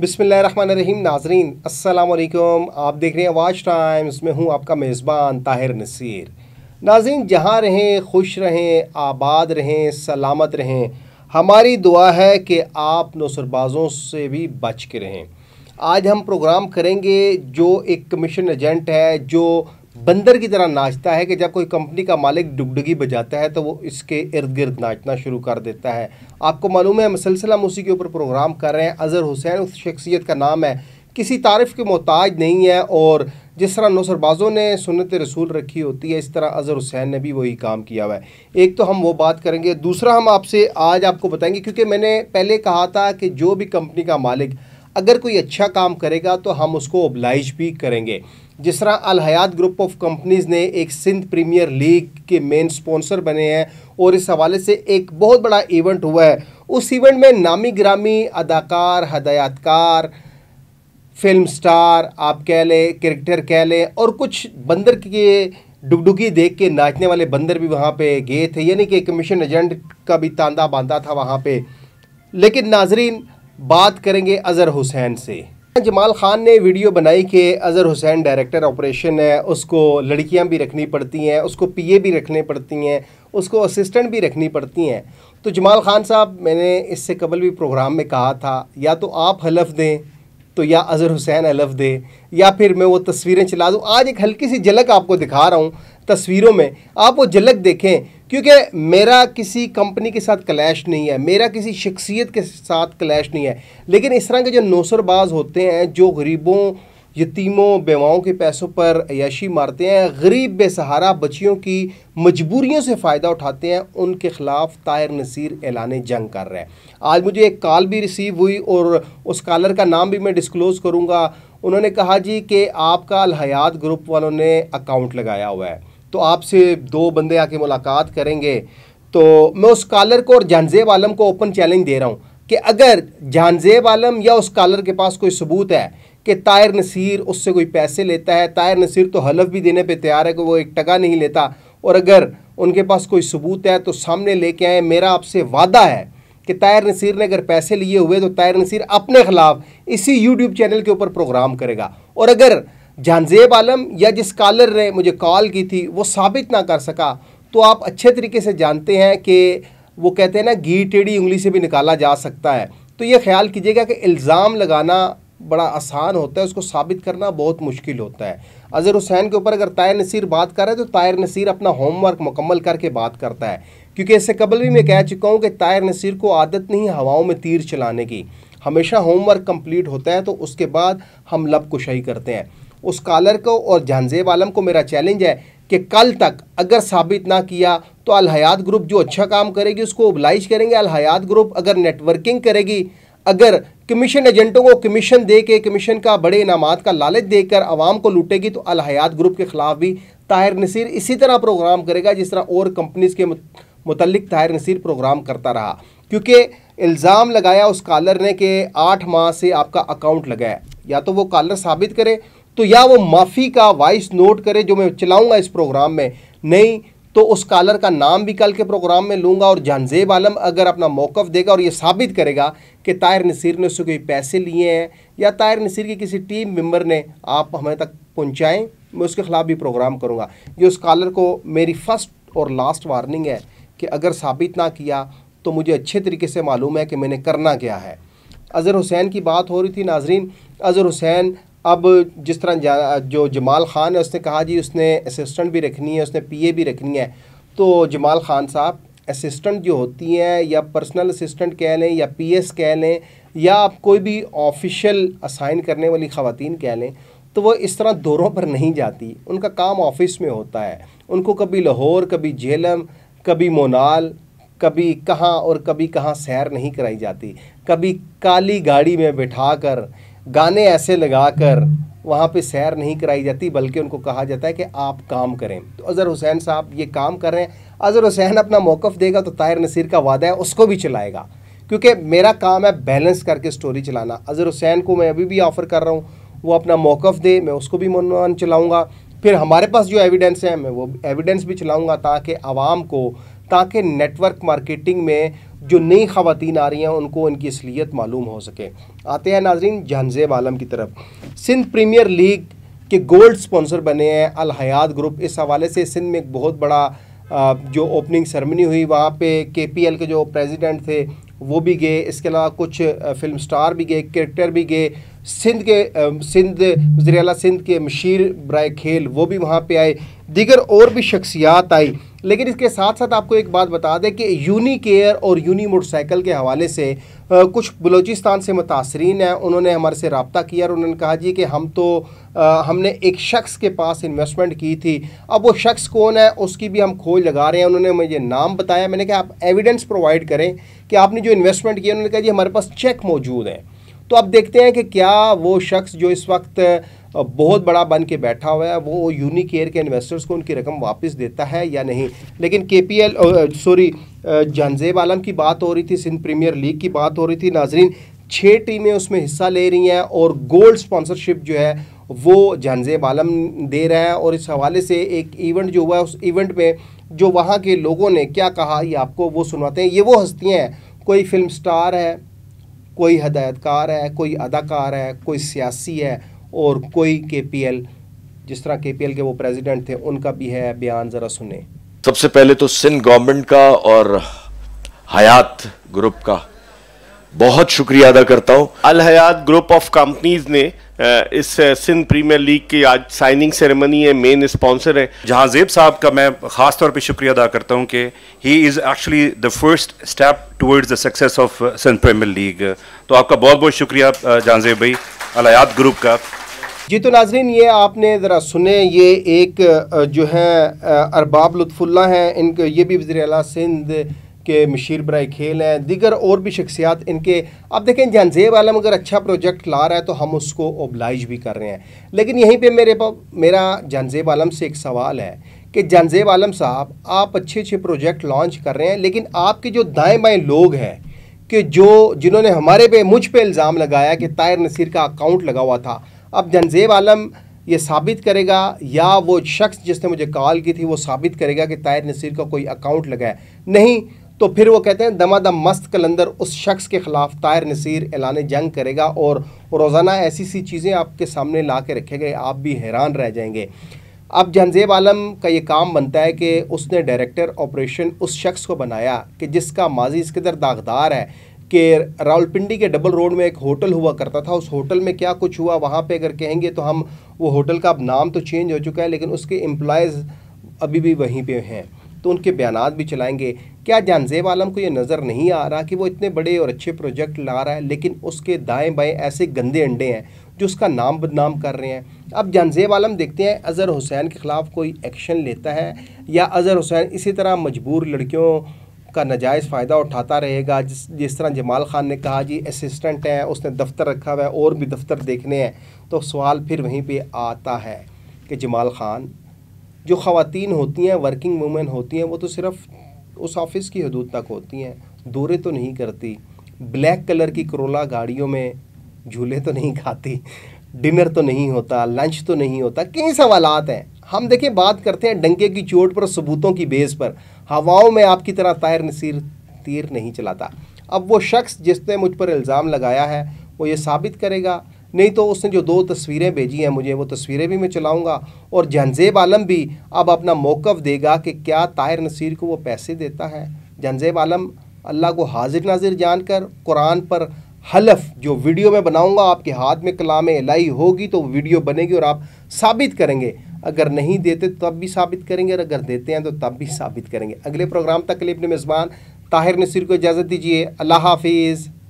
बिसमीम नाजरीन असलकुम आप देख रहे हैं आवाज टाइम्स में हूँ आपका मेज़बान ताहिर नसीर नाजरीन जहाँ रहें खुश रहें आबाद रहें सलामत रहें हमारी दुआ है कि आप नौसरबाजों से भी बच के रहें आज हम प्रोग्राम करेंगे जो एक कमीशन एजेंट है जो बंदर की तरह नाचता है कि जब कोई कंपनी का मालिक डुगडुगी बजाता है तो वो इसके इर्द गिर्द नाचना शुरू कर देता है आपको मालूम है मसलसल हम उसी के ऊपर प्रोग्राम कर रहे हैं अज़हर हुसैन उस शख्सियत का नाम है किसी तारीफ के मोहताज नहीं है और जिस तरह नौसरबाज़ों ने सुनत रसूल रखी होती है इस तरह अज़र हुसैन ने भी वही काम किया हुआ है एक तो हम वो बात करेंगे दूसरा हम आपसे आज आपको बताएंगे क्योंकि मैंने पहले कहा था कि जो भी कंपनी का मालिक अगर कोई अच्छा काम करेगा तो हम उसको ओबलाइज भी करेंगे जिस तरह Al Hayat group of companies ने एक सिंध प्रीमियर लीग के मेन स्पॉन्सर बने हैं और इस हवाले से एक बहुत बड़ा इवेंट हुआ है उस इवेंट में नामी ग्रामी अदाकार हदायतकार फिल्म स्टार आप कह लें क्रिकेटर कह लें और कुछ बंदर के डुगडुगी देख के नाचने वाले बंदर भी वहाँ पे गए थे यानी कि कमीशन एजेंट का भी तांदा बांधा था वहाँ पे लेकिन नाजरीन बात करेंगे अज़हर हुसैन से जमाल खान ने वीडियो बनाई कि अजहर हुसैन डायरेक्टर ऑपरेशन है उसको लड़कियां भी रखनी पड़ती हैं उसको पीए भी रखने पड़ती हैं उसको असिस्टेंट भी रखनी पड़ती हैं तो जमाल खान साहब मैंने इससे कबल भी प्रोग्राम में कहा था या तो आप हलफ दें तो या अजहर हुसैन हलफ दें या फिर मैं वो तस्वीरें चला दूँ आज एक हल्की सी झलक आपको दिखा रहा हूँ तस्वीरों में आप वो झलक देखें क्योंकि मेरा किसी कंपनी के साथ क्लैश नहीं है मेरा किसी शख्सियत के साथ क्लैश नहीं है लेकिन इस तरह के जो नौसरबाज होते हैं जो गरीबों यतीमों बेवाओं के पैसों पर याशी मारते हैं गरीब बेसहारा बच्चियों की मजबूरियों से फ़ायदा उठाते हैं उनके ख़िलाफ़ तायर नसीर ऐलान जंग कर रहे हैं आज मुझे एक कॉल भी रिसीव हुई और उस कॉलर का नाम भी मैं डिस्क्लोज़ करूँगा उन्होंने कहा जी कि आपका अलहयात ग्रुप वालों ने अकाउंट लगाया हुआ है तो आपसे दो बंदे आके मुलाकात करेंगे तो मैं उस कॉलर को और जहानजेब आलम को ओपन चैलेंज दे रहा हूँ कि अगर जहानजेब आलम या उस कॉलर के पास कोई सबूत है कि तायर नसीर उससे कोई पैसे लेता है तायर नसीर तो हलफ भी देने पे तैयार है कि वो एक टका नहीं लेता और अगर उनके पास कोई सबूत है तो सामने लेके आए मेरा आपसे वादा है कि तायर नसीर ने अगर पैसे लिए हुए तो तायर नसीर अपने खिलाफ इसी यूट्यूब चैनल के ऊपर प्रोग्राम करेगा और अगर जहानजेब आलम या जिस कॉलर ने मुझे कॉल की थी वो साबित ना कर सका तो आप अच्छे तरीके से जानते हैं कि वो कहते हैं ना घी टेढ़ी उंगली से भी निकाला जा सकता है तो ये ख्याल कीजिएगा कि इल्ज़ाम लगाना बड़ा आसान होता है उसको साबित करना बहुत मुश्किल होता है अज़हर हुसैन के ऊपर अगर तायर नसीर बात कर रहे हैं तो तायर नसीर अपना होमवर्क मुकम्मल करके बात करता है क्योंकि इससे कबल भी मैं कह चुका हूँ कि तायर नसीर को आदत नहीं हवाओं में तीर चलाने की हमेशा होमवर्क कम्प्लीट होता है तो उसके बाद हम लब कुशाई करते हैं उस कॉलर को और जहानजेब आलम को मेरा चैलेंज है कि कल तक अगर साबित ना किया तो अलहयात ग्रुप जो अच्छा काम करेगी उसको उबलाइश करेंगे अलहयात ग्रुप अगर नेटवर्किंग करेगी अगर कमीशन एजेंटों को कमीशन दे के कमीशन का बड़े इनाम का लालच देकर आवाम को लूटेगी तो अलहयात ग्रुप के ख़िलाफ़ भी ताहिर नसीर इसी तरह प्रोग्राम करेगा जिस तरह और कंपनीज़ के मुतलक ताहिर नसीर प्रोग्राम करता रहा क्योंकि इल्ज़ाम लगाया उस कॉलर ने कि आठ माह से आपका अकाउंट लगाया या तो वो कॉलर साबित करे तो या वो माफ़ी का वॉइस नोट करे जो मैं चलाऊँगा इस प्रोग्राम में नहीं तो उस कॉलर का नाम भी कल के प्रोग्राम में लूँगा और जानजेब आलम अगर अपना मौक़ देगा और ये साबित करेगा कि तायर नसीर ने उससे कोई पैसे लिए हैं या तायर नसीर की किसी टीम मेम्बर ने आप हमें तक पहुँचाएँ मैं उसके ख़िलाफ़ भी प्रोग्राम करूँगा ये उस कॉलर को मेरी फ़र्स्ट और लास्ट वार्निंग है कि अगर साबित ना किया तो मुझे अच्छे तरीके से मालूम है कि मैंने करना क्या है अज़र हुसैन की बात हो रही थी नाजरीन अज़र हुसैन अब जिस तरह जो जमाल ख़ान है उसने कहा जी उसने असिस्टेंट भी रखनी है उसने पीए भी रखनी है तो जमाल ख़ान साहब असिस्टेंट जो होती हैं या पर्सनल असिस्टेंट कह लें या एस कह लें या आप कोई भी ऑफिशियल असाइन करने वाली ख़वातीन कह लें तो वो इस तरह दौरों पर नहीं जाती उनका काम ऑफिस में होता है उनको कभी लाहौर कभी झेलम कभी मोनाल कभी कहाँ और कभी कहाँ सैर नहीं कराई जाती कभी काली गाड़ी में बैठा कर गाने ऐसे लगाकर वहाँ पे सैर नहीं कराई जाती बल्कि उनको कहा जाता है कि आप काम करें तो अज़र हुसैन साहब ये काम कर रहे हैं अज़र हुसैन अपना मौक़ देगा तो ताहिर नसीर का वादा है उसको भी चलाएगा क्योंकि मेरा काम है बैलेंस करके स्टोरी चलाना अज़र हुसैन को मैं अभी भी ऑफ़र कर रहा हूँ वो अपना मौक़ दे मैं उसको भी मनमान चलाऊँगा फिर हमारे पास जो एविडेंस है मैं वो एविडेंस भी चलाऊँगा ताकि आवाम को ताकि नेटवर्क मार्केटिंग में जो नई खातन आ रही हैं उनको उनकी असलियत मालूम हो सके आते हैं नाजरीन जहानजेब आलम की तरफ सिंध प्रीमियर लीग के गोल्ड स्पॉन्सर बने हैं हयात ग्रुप इस हवाले से सिंध में एक बहुत बड़ा जो ओपनिंग सेरेमनी हुई वहाँ पे के पी एल के जो प्रेसिडेंट थे वो भी गए इसके अलावा कुछ फिल्म स्टार भी गए क्रिकेटर भी गए सिंध के सिंध वजी सिंध के मशीर ब्राय खेल वो भी वहाँ पे आए दीगर और भी शख्सियात आई लेकिन इसके साथ साथ आपको एक बात बता दें कि यूनी केयर और यूनी मोटरसाइकिल के हवाले से आ, कुछ बलोचिस्तान से मुतासरीन हैं उन्होंने हमारे से रबता किया और उन्होंने कहा जी कि हम तो आ, हमने एक शख्स के पास इन्वेस्टमेंट की थी अब वो शख्स कौन है उसकी भी हम खोज लगा रहे हैं उन्होंने मुझे नाम बताया मैंने कहा आप एविडेंस प्रोवाइड करें कि आपने जो इन्वेस्टमेंट किया उन्होंने कहा जी हमारे पास चेक मौजूद हैं तो अब देखते हैं कि क्या वो शख्स जो इस वक्त बहुत बड़ा बन के बैठा हुआ है वो यूनिक एयर के इन्वेस्टर्स को उनकी रकम वापस देता है या नहीं लेकिन K P L sorry Jahanzeb Alam की बात हो रही थी सिंध प्रीमियर लीग की बात हो रही थी नाजरीन छः टीमें उसमें हिस्सा ले रही हैं और गोल्ड स्पॉन्सरशिप जो है वो जानजेब आलम दे रहे हैं और इस हवाले से एक इवेंट जो हुआ है उस इवेंट में जो वहाँ के लोगों ने क्या कहा ये आपको वो सुनाते हैं ये वो हस्तियाँ हैं कोई फिल्म स्टार है कोई हदायतकार है कोई अदाकार है कोई सियासी है और कोई के पी एल जिस तरह के पी एल के वो प्रेजिडेंट थे उनका भी है बयान ज़रा सुने सबसे पहले तो सिंध गवर्नमेंट का और हयात ग्रुप का बहुत शुक्रिया अदा करता हूँ अलहयात ग्रुप ऑफ कंपनीज ने इस सिंध प्रीमियर लीग की आज साइनिंग सेरेमनी है मेन स्पॉन्सर है जहाँ जेब साहब का मैं खास तौर पे शुक्रिया अदा करता हूँ कि he is actually the first step towards the success of Sindh premier league तो आपका बहुत बहुत शुक्रिया जहाँजेब भाई अलायात ग्रुप का जी तो नाजरीन ये आपने ज़रा सुने ये एक जो है अरबाब लुत्फुल्ला हैं इनके ये भी वजी सिंध के मशीर बरए खेल हैं दीगर और भी शख्सियात इनके अब देखें जहनजेब आलम अगर अच्छा प्रोजेक्ट ला रहा है तो हम उसको ओबलाइज भी कर रहे हैं लेकिन यहीं पर मेरे पा मेरा जहनजेब आलम से एक सवाल है कि जानजेब आलम साहब आप अच्छे अच्छे प्रोजेक्ट लॉन्च कर रहे हैं लेकिन आपके जो दाएँ बाएँ लोग हैं कि जो जिन्होंने हमारे पे मुझ पे इल्ज़ाम लगाया कि तायर नसीर का अकाउंट लगा हुआ था अब जनजेब आलम ये साबित करेगा या वो शख्स जिसने मुझे कॉल की थी वो साबित करेगा कि तायर नसीर का कोई अकाउंट लगाया नहीं तो फिर वो कहते हैं दमादम मस्त कलंदर उस शख्स के ख़िलाफ़ तायर नसीर एलान जंग करेगा और रोज़ाना ऐसी सी चीज़ें आपके सामने ला के रखे गए आप भी हैरान रह जाएंगे अब जहनजेब आलम का ये काम बनता है कि उसने डायरेक्टर ऑपरेशन उस शख्स को बनाया कि जिसका माजी इस कदर दागदार है कि रावलपिंडी के डबल रोड में एक होटल हुआ करता था उस होटल में क्या कुछ हुआ वहाँ पे अगर कहेंगे तो हम वो होटल का अब नाम तो चेंज हो चुका है लेकिन उसके एम्प्लॉयज़ अभी भी वहीं पे हैं तो उनके बयान भी चलाएंगे क्या जानजेब आलम को ये नज़र नहीं आ रहा कि वो इतने बड़े और अच्छे प्रोजेक्ट ला रहा है लेकिन उसके दाएँ बाएँ ऐसे गंदे अंडे हैं जो उसका नाम बदनाम कर रहे हैं अब जानजेब आलम देखते हैं अज़र हुसैन के ख़िलाफ़ कोई एक्शन लेता है या अज़र हुसैन इसी तरह मजबूर लड़कियों का नजायज़ फ़ायदा उठाता रहेगा जिस जिस तरह जमाल ख़ान ने कहा जी असिस्टेंट है उसने दफ्तर रखा हुआ है और भी दफ्तर देखने हैं तो सवाल फिर वहीं पे आता है कि जमाल ख़ान जो ख़वान होती हैं वर्किंग वूमेन होती हैं वो तो सिर्फ़ उस ऑफिस की हदूद तक होती हैं दौरे तो नहीं करती ब्लैक कलर की करोला गाड़ियों में झूले तो नहीं खाती डिनर तो नहीं होता लंच तो नहीं होता कई सवाल हैं हम देखें बात करते हैं डंके की चोट पर सबूतों की बेस पर हवाओं में आपकी तरह तायर नसीर तीर नहीं चलाता अब वो शख्स जिसने मुझ पर इल्ज़ाम लगाया है वो ये साबित करेगा नहीं तो उसने जो दो तस्वीरें भेजी हैं मुझे वो तस्वीरें भी मैं चलाऊँगा और जहनजेब आलम भी अब अपना मौक़ देगा कि क्या ताहिर नसीर को वो पैसे देता है जहानजेब आलम अल्लाह को हाजिर नाजिर जानकर कुरान पर हलफ जो वीडियो में बनाऊंगा आपके हाथ में कलाम लाई होगी तो वीडियो बनेगी और आप साबित करेंगे अगर नहीं देते तो तब भी साबित करेंगे और अगर देते हैं तो तब भी साबित करेंगे अगले प्रोग्राम तक के लिए अपने मेज़बान ताहिर नसीर को इजाज़त दीजिए अल्लाह हाफिज़